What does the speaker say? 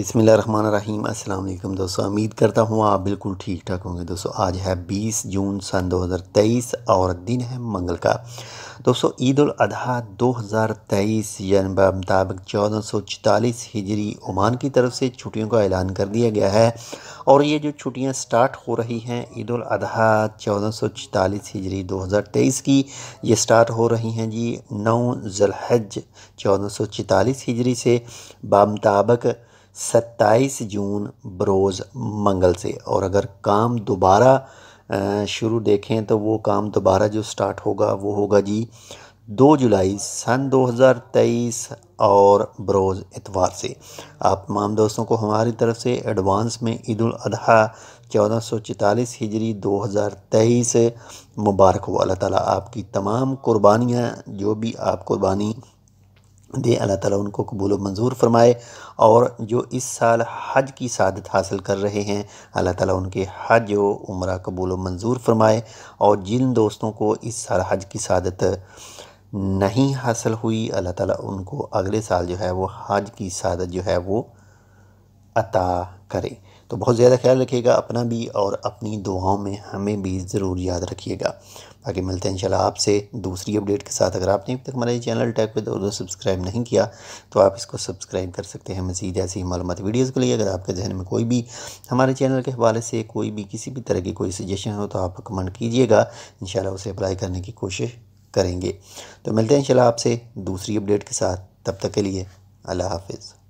अस्सलाम वालेकुम दोस्तों उम्मीद करता हूँ आप बिल्कुल ठीक ठाक होंगे दोस्तों आज है 20 जून सन 2023 और दिन है मंगल का दोस्तों ईद अजी 2023 जनब मुताबिक चौदह सौ चौतालीस हिजरी ओमान की तरफ से छुट्टियों का ऐलान कर दिया गया है और ये जो छुट्टियाँ स्टार्ट हो रही हैं ईद अजी चौदह सौ चौतालीस हिजरी 2023 की ये स्टार्ट हो रही हैं जी नौ जलहज चौदह सौ चौतालीस हिजरी से बामताबक सत्ताईस जून बरोज़ मंगल से और अगर काम दोबारा शुरू देखें तो वो काम दोबारा जो स्टार्ट होगा वो होगा जी दो जुलाई सन 2023 और बरोज़ इतवार से आप तमाम दोस्तों को हमारी तरफ से एडवांस में ईद अजी चौदह सौ चौतालीस हिजरी दो हज़ार तेईस मुबारक हो अल्लाह ताला आपकी तमाम कुर्बानियाँ जो भी आप कुर्बानी दे अल्लाह ताला उनको कबूल मंजूर फ़रमाए और जो इस साल हज की सादत हासिल कर रहे हैं अल्लाह ताला उनके हज व उम्र कबूल मंजूर फ़रमाए और जिन दोस्तों को इस साल हज की सादत नहीं हासिल हुई अल्लाह ताला उनको अगले साल जो है वो हज की सादत जो है वो अता करे तो बहुत ज़्यादा ख्याल रखिएगा अपना भी और अपनी दुआओं में हमें भी ज़रूर याद रखिएगा बाकी मिलते हैं इंशाल्लाह आपसे दूसरी अपडेट के साथ अगर आपने अब तक हमारे चैनल टैग पर उर्दू सब्सक्राइब नहीं किया तो आप इसको सब्सक्राइब कर सकते हैं मज़ीद ऐसी मालूमत वीडियोज़ के लिए अगर आपके जहन में कोई भी हमारे चैनल के हवाले से कोई भी किसी भी तरह की कोई सजेशन हो तो आप कमेंट कीजिएगा इन उसे अप्लाई करने की कोशिश करेंगे तो मिलते हैं इंशाल्लाह आपसे दूसरी अपडेट के साथ तब तक के लिए अल्लाह हाफिज़